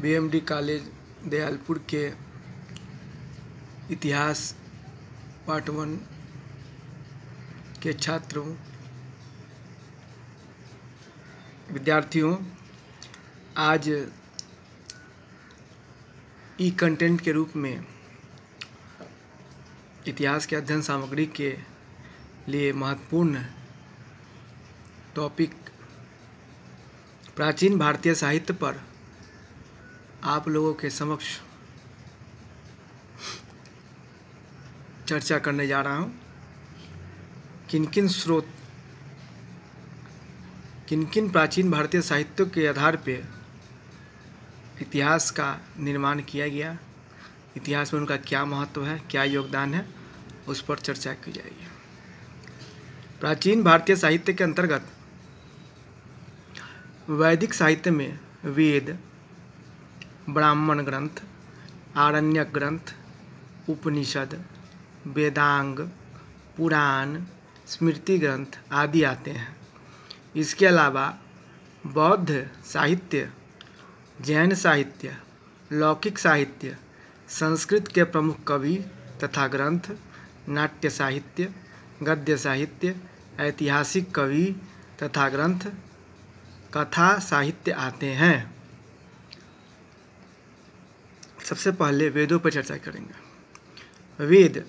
BMD college Dayalpur के इतिहास part one के छात्रों विद्यार्थियों आज ई कंटेंट के रूप में इतिहास के अध्ययन सामग्री के लिए महत्वपूर्ण टॉपिक प्राचीन भारतीय साहित्य पर आप लोगों के समक्ष चर्चा करने जा रहा हूँ किन किन स्रोत किन किन प्राचीन भारतीय साहित्य के आधार पर इतिहास का निर्माण किया गया इतिहास में उनका क्या महत्व है क्या योगदान है उस पर चर्चा की जाएगी प्राचीन भारतीय साहित्य के अंतर्गत वैदिक साहित्य में वेद ब्राह्मण ग्रंथ आरण्य ग्रंथ उपनिषद वेदांग पुराण स्मृति ग्रंथ आदि आते हैं इसके अलावा बौद्ध साहित्य जैन साहित्य लौकिक साहित्य संस्कृत के प्रमुख कवि तथा ग्रंथ नाट्य साहित्य गद्य साहित्य ऐतिहासिक कवि तथा ग्रंथ कथा साहित्य आते हैं सबसे पहले वेदों पर चर्चा करेंगे वेद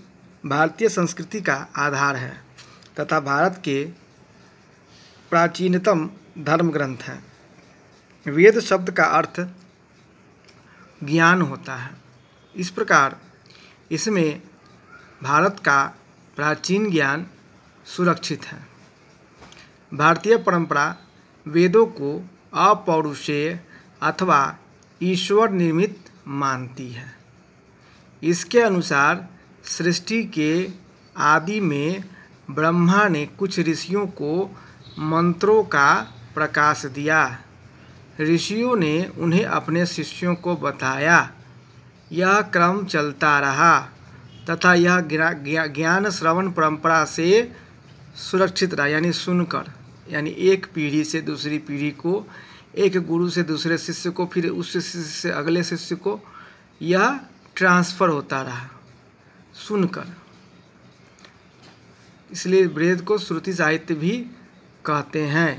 भारतीय संस्कृति का आधार है तथा भारत के प्राचीनतम धर्म ग्रंथ है वेद शब्द का अर्थ ज्ञान होता है इस प्रकार इसमें भारत का प्राचीन ज्ञान सुरक्षित है भारतीय परंपरा वेदों को अपौरुषेय अथवा ईश्वर निर्मित मानती है इसके अनुसार सृष्टि के आदि में ब्रह्मा ने कुछ ऋषियों को मंत्रों का प्रकाश दिया ऋषियों ने उन्हें अपने शिष्यों को बताया यह क्रम चलता रहा तथा यह ज्ञान श्रवण परंपरा से सुरक्षित रहा यानी सुनकर यानी एक पीढ़ी से दूसरी पीढ़ी को एक गुरु से दूसरे शिष्य को फिर उस शिष्य से अगले शिष्य को यह ट्रांसफ़र होता रहा सुनकर इसलिए वेद को श्रुति साहित्य भी कहते हैं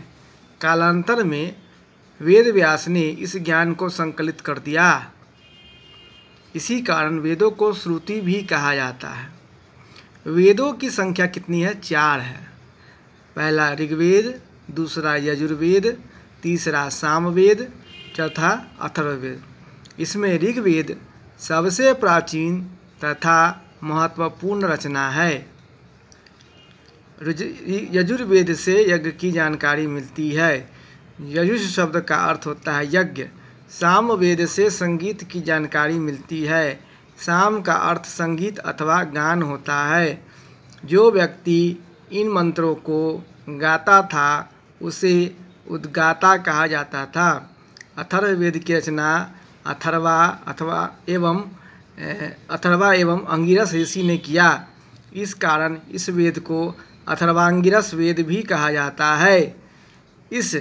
कालांतर में वेद व्यास ने इस ज्ञान को संकलित कर दिया इसी कारण वेदों को श्रुति भी कहा जाता है वेदों की संख्या कितनी है चार है पहला ऋग्वेद दूसरा यजुर्वेद तीसरा सामवेद चौथा अथर्ववेद इसमें ऋग्वेद सबसे प्राचीन तथा महत्वपूर्ण रचना है यजुर्वेद से यज्ञ की जानकारी मिलती है यजुष शब्द का अर्थ होता है यज्ञ सामवेद से संगीत की जानकारी मिलती है साम का अर्थ संगीत अथवा गान होता है जो व्यक्ति इन मंत्रों को गाता था उसे उद्गाता कहा जाता था अथर्ववेद की रचना अथर्वा अथवा एवं अथर्वा एवं अंगिरस ऋषि ने किया इस कारण इस वेद को अथर्वांगिरस वेद भी कहा जाता है इस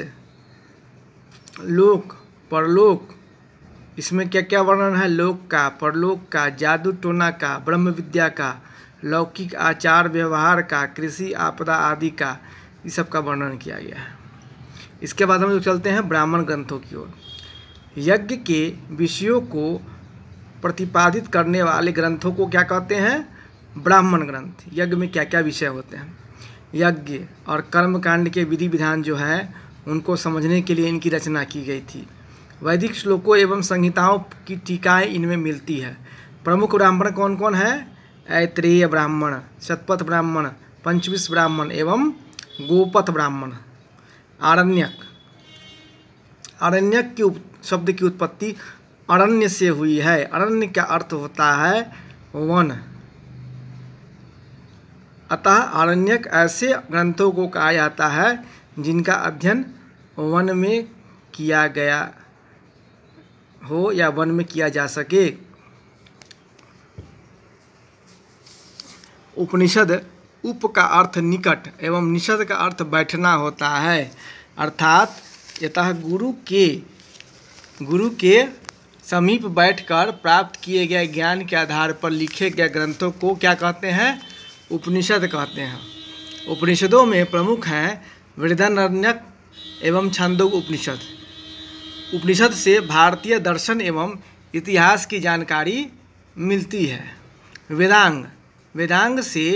लोक परलोक इसमें क्या क्या वर्णन है लोक का परलोक का जादू टोना का ब्रह्म विद्या का लौकिक आचार व्यवहार का कृषि आपदा आदि का इस सब का वर्णन किया गया है इसके बाद हम लोग चलते हैं ब्राह्मण ग्रंथों की ओर यज्ञ के विषयों को प्रतिपादित करने वाले ग्रंथों को क्या कहते हैं ब्राह्मण ग्रंथ यज्ञ में क्या क्या विषय होते हैं यज्ञ और कर्मकांड के विधि विधान जो है उनको समझने के लिए इनकी रचना की गई थी वैदिक श्लोकों एवं संहिताओं की टीकाएँ इनमें मिलती है प्रमुख ब्राह्मण कौन कौन है ऐत्रेय ब्राह्मण शतपथ ब्राह्मण पंचविश ब्राह्मण एवं गोपथ ब्राह्मण आरण्यक आरण्यक की शब्द की उत्पत्ति अरण्य से हुई है अरण्य का अर्थ होता है वन अतः आरण्यक ऐसे ग्रंथों को कहा जाता है जिनका अध्ययन वन में किया गया हो या वन में किया जा सके उपनिषद उप का अर्थ निकट एवं निषद का अर्थ बैठना होता है अर्थात यतः गुरु के गुरु के समीप बैठकर प्राप्त किए गए ज्ञान के आधार पर लिखे गए ग्रंथों को क्या कहते हैं उपनिषद कहते हैं उपनिषदों में प्रमुख हैं वृद्धारण्यक एवं छंदोग उपनिषद उपनिषद से भारतीय दर्शन एवं इतिहास की जानकारी मिलती है वेदांग वेदांग से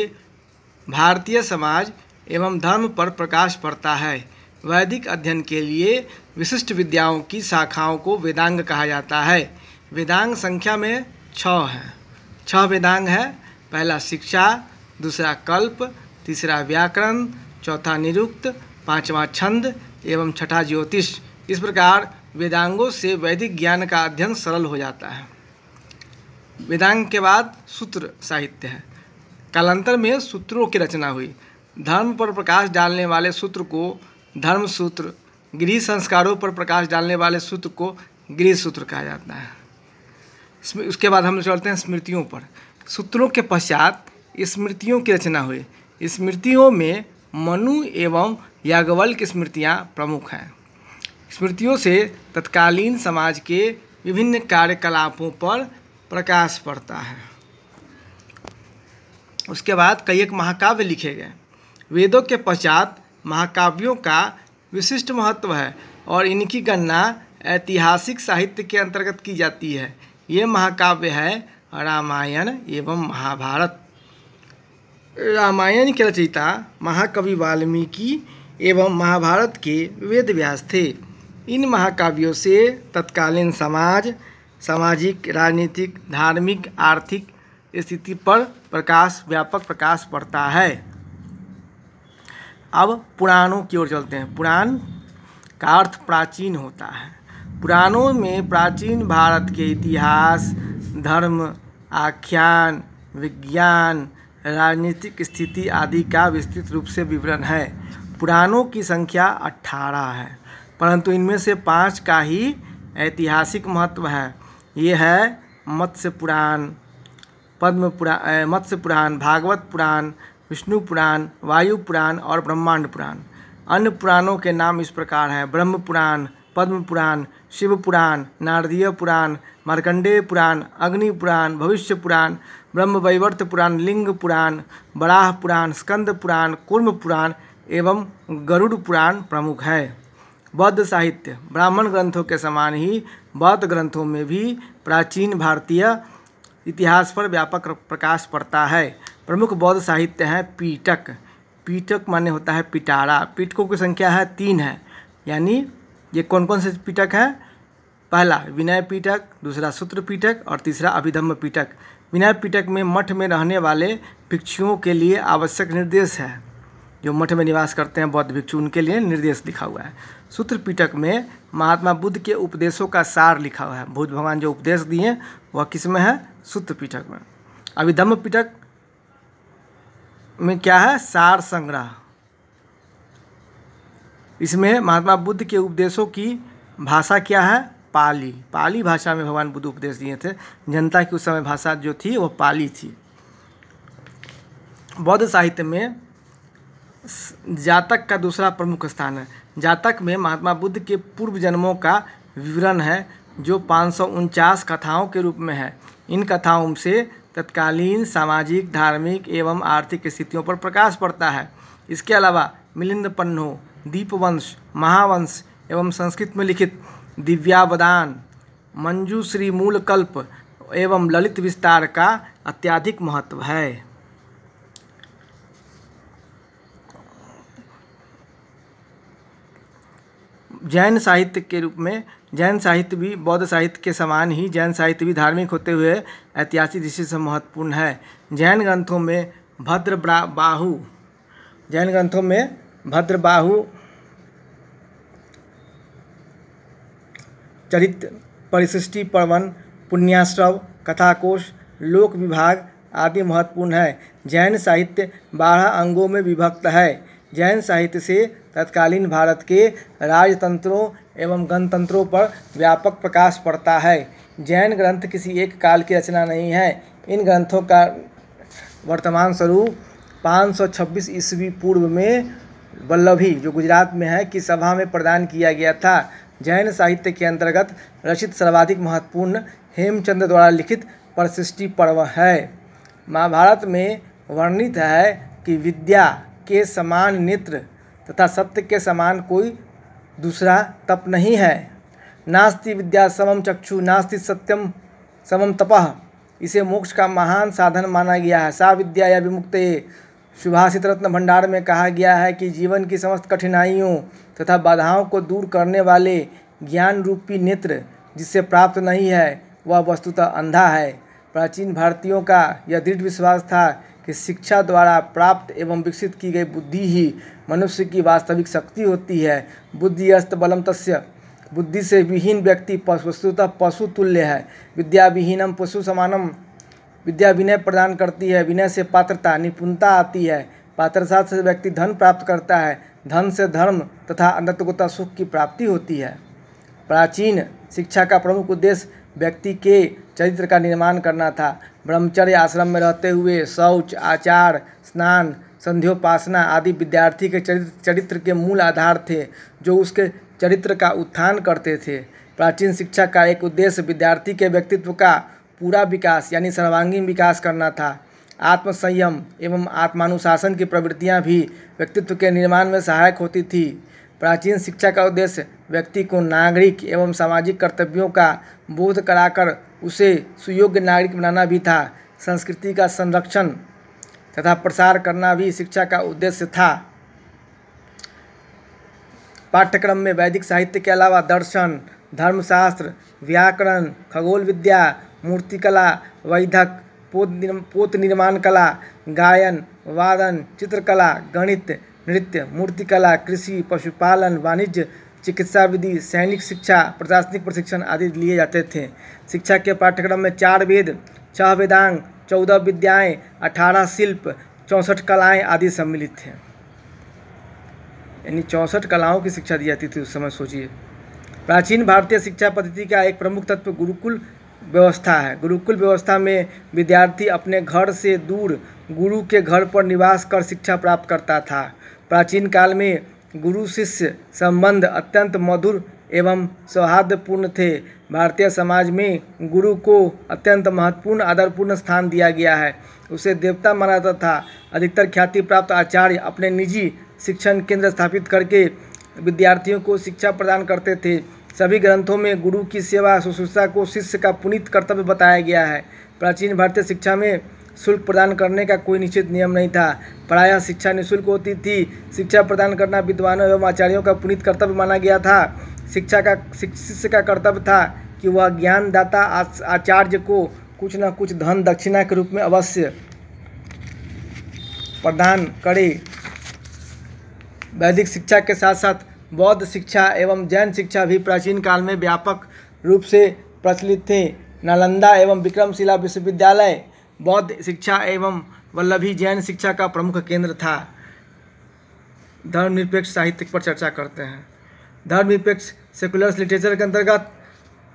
भारतीय समाज एवं धर्म पर प्रकाश पड़ता है वैदिक अध्ययन के लिए विशिष्ट विद्याओं की शाखाओं को वेदांग कहा जाता है वेदांग संख्या में छः हैं छः वेदांग है पहला शिक्षा दूसरा कल्प तीसरा व्याकरण चौथा निरुक्त पांचवा छंद एवं छठा ज्योतिष इस प्रकार वेदांगों से वैदिक ज्ञान का अध्ययन सरल हो जाता है वेदांग के बाद सूत्र साहित्य है कालांतर में सूत्रों की रचना हुई धर्म पर प्रकाश डालने वाले सूत्र को धर्म सूत्र गृह संस्कारों पर प्रकाश डालने वाले सूत्र को गृह सूत्र कहा जाता है उसके बाद हम चलते हैं स्मृतियों पर सूत्रों के पश्चात स्मृतियों की रचना हुई स्मृतियों में मनु एवं यागवल की स्मृतियाँ प्रमुख हैं स्मृतियों से तत्कालीन समाज के विभिन्न कार्यकलापों पर प्रकाश पड़ता है उसके बाद कई एक महाकाव्य लिखे गए वेदों के पश्चात महाकाव्यों का विशिष्ट महत्व है और इनकी गणना ऐतिहासिक साहित्य के अंतर्गत की जाती है ये महाकाव्य है रामायण एवं महाभारत रामायण के रचयिता महाकवि वाल्मीकि एवं महाभारत के वेद व्यास थे इन महाकाव्यों से तत्कालीन समाज सामाजिक राजनीतिक धार्मिक आर्थिक स्थिति पर प्रकाश व्यापक प्रकाश पड़ता है अब पुराणों की ओर चलते हैं पुराण का अर्थ प्राचीन होता है पुराणों में प्राचीन भारत के इतिहास धर्म आख्यान विज्ञान राजनीतिक स्थिति आदि का विस्तृत रूप से विवरण है पुराणों की संख्या अट्ठारह है परंतु इनमें से पाँच का ही ऐतिहासिक महत्व है ये है मत्स्य पुराण पद्म पुराण मत्स्य पुराण भागवत पुराण विष्णु पुराण वायु पुराण और ब्रह्मांड पुराण अन्य पुराणों के नाम इस प्रकार हैं ब्रह्म पुराण पद्म पुराण शिव पुराण नारदीय पुराण मार्कंडेय पुराण अग्नि पुराण भविष्य पुराण ब्रह्म वैवर्त पुराण लिंग पुराण बराह पुराण स्कंद पुराण कुर्म पुराण एवं गरुड़ पुराण प्रमुख है बौद्ध साहित्य ब्राह्मण ग्रंथों के समान ही बौद्ध ग्रंथों में भी प्राचीन भारतीय इतिहास पर व्यापक प्रकाश पड़ता है प्रमुख बौद्ध साहित्य हैं पीटक पीटक माने होता है पिटारा पीटकों की संख्या है तीन है यानी ये कौन कौन से पीटक है पहला विनय पीटक दूसरा सूत्र पीटक और तीसरा अभिधम्म पीटक विनय पीटक में मठ में रहने वाले भिक्षुओं के लिए आवश्यक निर्देश है जो मठ में निवास करते हैं बौद्ध भिक्षु उनके लिए निर्देश लिखा हुआ है सूत्र पीटक में महात्मा बुद्ध के उपदेशों का सार लिखा हुआ है बुद्ध भगवान जो उपदेश दिए वह किस में है सूत्र पिटक में अभी धम्म पिटक में क्या है सार संग्रह इसमें महात्मा बुद्ध के उपदेशों की भाषा क्या है पाली पाली भाषा में भगवान बुद्ध उपदेश दिए थे जनता की उस समय भाषा जो थी वो पाली थी बौद्ध साहित्य में जातक का दूसरा प्रमुख स्थान है जातक में महात्मा बुद्ध के पूर्व जन्मों का विवरण है जो पाँच कथाओं के रूप में है इन कथाओं से तत्कालीन सामाजिक धार्मिक एवं आर्थिक स्थितियों पर प्रकाश पड़ता है इसके अलावा मिलिंद पन्नो दीपवंश महावंश एवं संस्कृत में लिखित दिव्यावदान मंजूश्री मूलकल्प एवं ललित विस्तार का अत्याधिक महत्व है जैन साहित्य के रूप में जैन साहित्य भी बौद्ध साहित्य के समान ही जैन साहित्य भी धार्मिक होते हुए ऐतिहासिक दृष्टि से महत्वपूर्ण है जैन ग्रंथों में भद्र बाहु जैन ग्रंथों में भद्र बाहु चरित्र परिशिष्टि पर्वन पुण्याश्रव कथाकोश लोक विभाग आदि महत्वपूर्ण है जैन साहित्य बारह अंगों में विभक्त है जैन साहित्य से तत्कालीन भारत के राजतंत्रों एवं गणतंत्रों पर व्यापक प्रकाश पड़ता है जैन ग्रंथ किसी एक काल की रचना नहीं है इन ग्रंथों का वर्तमान स्वरूप 526 ईस्वी पूर्व में वल्लभी जो गुजरात में है की सभा में प्रदान किया गया था जैन साहित्य के अंतर्गत रचित सर्वाधिक महत्वपूर्ण हेमचंद द्वारा लिखित प्रशिष्टि पर्व है महाभारत में वर्णित है कि विद्या के समान नेत्र तथा सत्य के समान कोई दूसरा तप नहीं है नास्ति विद्या समम चक्षु नास्ति सत्यम समम तपह इसे मोक्ष का महान साधन माना गया है सा विद्या या विमुक्त सुभाषित रत्न भंडार में कहा गया है कि जीवन की समस्त कठिनाइयों तथा बाधाओं को दूर करने वाले ज्ञान रूपी नेत्र जिससे प्राप्त नहीं है वह वस्तुतः अंधा है प्राचीन भारतीयों का यह दृढ़ विश्वास था कि शिक्षा द्वारा प्राप्त एवं विकसित की गई बुद्धि ही मनुष्य की वास्तविक शक्ति होती है बुद्धि अस्त बलम तस्य बुद्धि से विहीन व्यक्ति वस्तुतः पशु तुल्य है विद्या विहीनम पशु समानम विद्या विनय प्रदान करती है विनय से पात्रता निपुणता आती है पात्रता से व्यक्ति धन प्राप्त करता है धन से धर्म तथा अनंतगुता सुख की प्राप्ति होती है प्राचीन शिक्षा का प्रमुख उद्देश्य व्यक्ति के चरित्र का निर्माण करना था ब्रह्मचर्य आश्रम में रहते हुए शौच आचार स्नान संध्योपासना आदि विद्यार्थी के चरित्र चरित्र के मूल आधार थे जो उसके चरित्र का उत्थान करते थे प्राचीन शिक्षा का एक उद्देश्य विद्यार्थी के व्यक्तित्व का पूरा विकास यानी सर्वांगीण विकास करना था आत्मसंयम एवं आत्मानुशासन की प्रवृत्तियाँ भी व्यक्तित्व के निर्माण में सहायक होती थी प्राचीन शिक्षा का उद्देश्य व्यक्ति को नागरिक एवं सामाजिक कर्तव्यों का बोध कराकर उसे सुयोग्य नागरिक बनाना भी था संस्कृति का संरक्षण तथा प्रसार करना भी शिक्षा का उद्देश्य था पाठ्यक्रम में वैदिक साहित्य के अलावा दर्शन धर्मशास्त्र व्याकरण खगोल विद्या मूर्तिकला वैधक पोत पोत निर्माण कला गायन वादन चित्रकला गणित नृत्य मूर्तिकला कृषि पशुपालन वाणिज्य चिकित्सा विधि सैनिक शिक्षा प्रशासनिक प्रशिक्षण आदि लिए जाते थे शिक्षा के पाठ्यक्रम में चार वेद छह वेदांग चौदह विद्याएं, अठारह शिल्प चौंसठ कलाएं आदि सम्मिलित थे यानी चौंसठ कलाओं की शिक्षा दी जाती थी उस समय सोचिए प्राचीन भारतीय शिक्षा पद्धति का एक प्रमुख तत्व गुरुकुल व्यवस्था है गुरुकुल व्यवस्था में विद्यार्थी अपने घर से दूर गुरु के घर पर निवास कर शिक्षा प्राप्त करता था प्राचीन काल में गुरु शिष्य संबंध अत्यंत मधुर एवं सौहार्दपूर्ण थे भारतीय समाज में गुरु को अत्यंत महत्वपूर्ण आदरपूर्ण स्थान दिया गया है उसे देवता माना जाता था अधिकतर ख्याति प्राप्त आचार्य अपने निजी शिक्षण केंद्र स्थापित करके विद्यार्थियों को शिक्षा प्रदान करते थे सभी ग्रंथों में गुरु की सेवा शुश्रूषा को शिष्य का पुनीत कर्तव्य बताया गया है प्राचीन भारतीय शिक्षा में शुल्क प्रदान करने का कोई निश्चित नियम नहीं था पढ़ाया शिक्षा निःशुल्क होती थी शिक्षा प्रदान करना विद्वानों एवं आचार्यों का पुनीत कर्तव्य माना गया था शिक्षा का शिष्य का कर्तव्य था कि वह ज्ञानदाता आचार्य को कुछ न कुछ धन दक्षिणा के रूप में अवश्य प्रदान करे वैदिक शिक्षा के साथ साथ बौद्ध शिक्षा एवं जैन शिक्षा भी प्राचीन काल में व्यापक रूप से प्रचलित थे नालंदा एवं विक्रमशिला विश्वविद्यालय बौद्ध शिक्षा एवं वल्लभी जैन शिक्षा का प्रमुख केंद्र था धर्मनिरपेक्ष साहित्य पर चर्चा करते हैं धर्मनिरपेक्ष सेकुलर्स लिटरेचर के अंतर्गत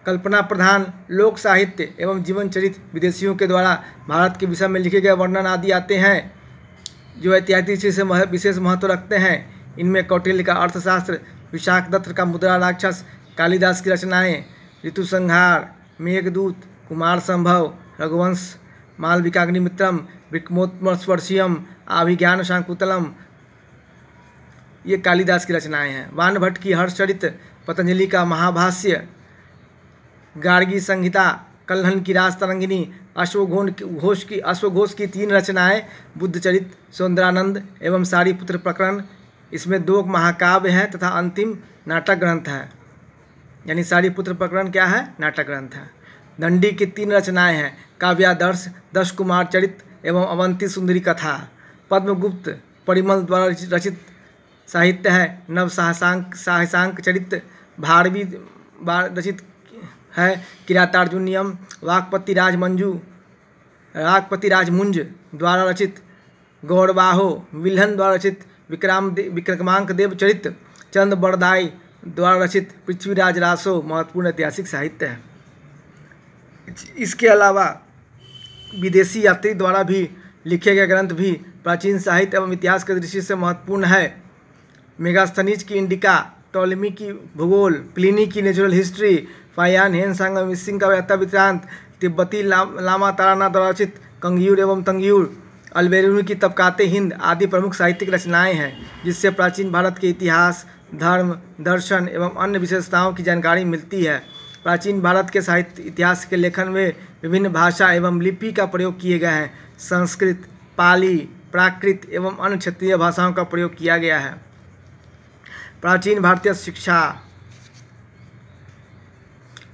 कल्पना प्रधान लोक साहित्य एवं जीवन चरित विदेशियों के द्वारा भारत के विषय में लिखे गए वर्णन आदि आते हैं जो ऐतिहासिक चीज से विशेष महत्व रखते हैं इनमें कौटिल्य का अर्थशास्त्र विशाख दत्त का मुद्रा राक्षस कालिदास की रचनाएं ऋतु संहार मेघदूत कुमार संभव रघुवंश मालविकाग्निमित्रम विक्रमोत्मस्पर्शियम अभिज्ञान शांकुतलम ये कालिदास की रचनाएं हैं वानभट्ट की हर्षचरित पतंजलि का महाभाष्य गार्गी संहिता कल्हन की तरंगिनी अश्वघोन घोष की अश्वघोष की तीन रचनाएं बुद्धचरित सौंदरानंद एवं सारीपुत्र प्रकरण इसमें दो महाकाव्य हैं तथा अंतिम नाटक ग्रंथ है यानी सारीपुत्र प्रकरण क्या है नाटक ग्रंथ है दंडी की तीन रचनाएं हैं काव्यादर्श दश कुमार चरित एवं अवंती सुंदरी कथा पद्मगुप्त परिमल द्वारा रचित साहित्य है नव साहसांक साहसांक चरित्र भारवी रचित है किरातार्जुन नियम वाकपति राज मंजू वाकपति राजमुंज द्वारा रचित गौरवाहो विल्हन द्वारा रचित विक्राम दे, विक्रमांक देव चरित चंद बरदाई द्वारा रचित पृथ्वीराज रासो महत्वपूर्ण ऐतिहासिक साहित्य है इसके अलावा विदेशी यात्री द्वारा भी लिखे गए ग्रंथ भी प्राचीन साहित्य एवं इतिहास के दृष्टि से महत्वपूर्ण है मेगास्थनीज की इंडिका टॉलमी की भूगोल प्लिनी की नेचुरल हिस्ट्री फायान हेन सांग सिंह का व्याता वित्रांत तिब्बती ला, लामा ताराना द्वारा रचित कंगयूर एवं तंगयूर अलबेरूनी की तबकाते हिंद आदि प्रमुख साहित्यिक रचनाएं हैं जिससे प्राचीन भारत के इतिहास धर्म दर्शन एवं अन्य विशेषताओं की जानकारी मिलती है प्राचीन भारत के साहित्य इतिहास के लेखन में विभिन्न भाषा एवं लिपि का प्रयोग किए गए हैं संस्कृत पाली प्राकृत एवं अन्य क्षेत्रीय भाषाओं का प्रयोग किया गया है प्राचीन भारतीय शिक्षा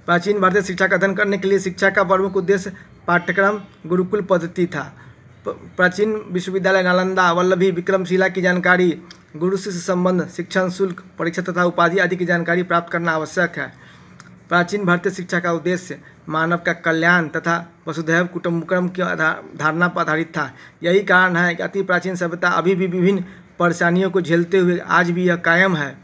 प्राचीन भारतीय शिक्षा का अध्ययन करने के लिए शिक्षा का प्रमुख उद्देश्य पाठ्यक्रम गुरुकुल पद्धति था प्राचीन विश्वविद्यालय नालंदा वल्लभी विक्रमशिला की जानकारी गुरु शिष्य संबंध शिक्षण शुल्क परीक्षा तथा उपाधि आदि की जानकारी प्राप्त करना आवश्यक है प्राचीन भारतीय शिक्षा का उद्देश्य मानव का कल्याण तथा वसुधैव कुटुम्बकम की धारणा पर आधारित था यही कारण है कि अति प्राचीन सभ्यता अभी भी विभिन्न परेशानियों को झेलते हुए आज भी यह कायम है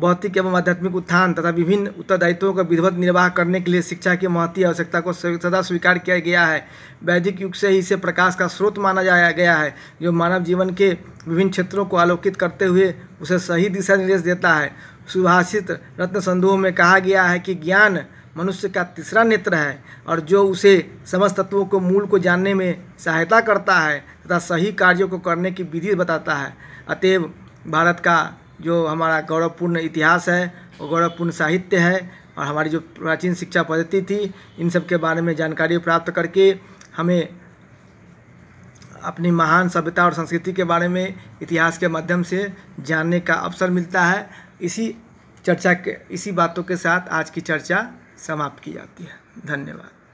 भौतिक एवं आध्यात्मिक उत्थान तथा विभिन्न उत्तरदायित्वों का विधिवत निर्वाह करने के लिए शिक्षा की महत्व आवश्यकता को सदा स्वीकार किया गया है वैदिक युग से ही इसे प्रकाश का स्रोत माना जाया गया है जो मानव जीवन के विभिन्न क्षेत्रों को आलोकित करते हुए उसे सही दिशा निर्देश देता है सुभाषित रत्न संधु में कहा गया है कि ज्ञान मनुष्य का तीसरा नेत्र है और जो उसे समस्त तत्वों को मूल को जानने में सहायता करता है तथा सही कार्यों को करने की विधि बताता है अतएव भारत का जो हमारा गौरवपूर्ण इतिहास है और गौरवपूर्ण साहित्य है और हमारी जो प्राचीन शिक्षा पद्धति थी इन सब के बारे में जानकारी प्राप्त करके हमें अपनी महान सभ्यता और संस्कृति के बारे में इतिहास के माध्यम से जानने का अवसर मिलता है इसी चर्चा के इसी बातों के साथ आज की चर्चा समाप्त की जाती है धन्यवाद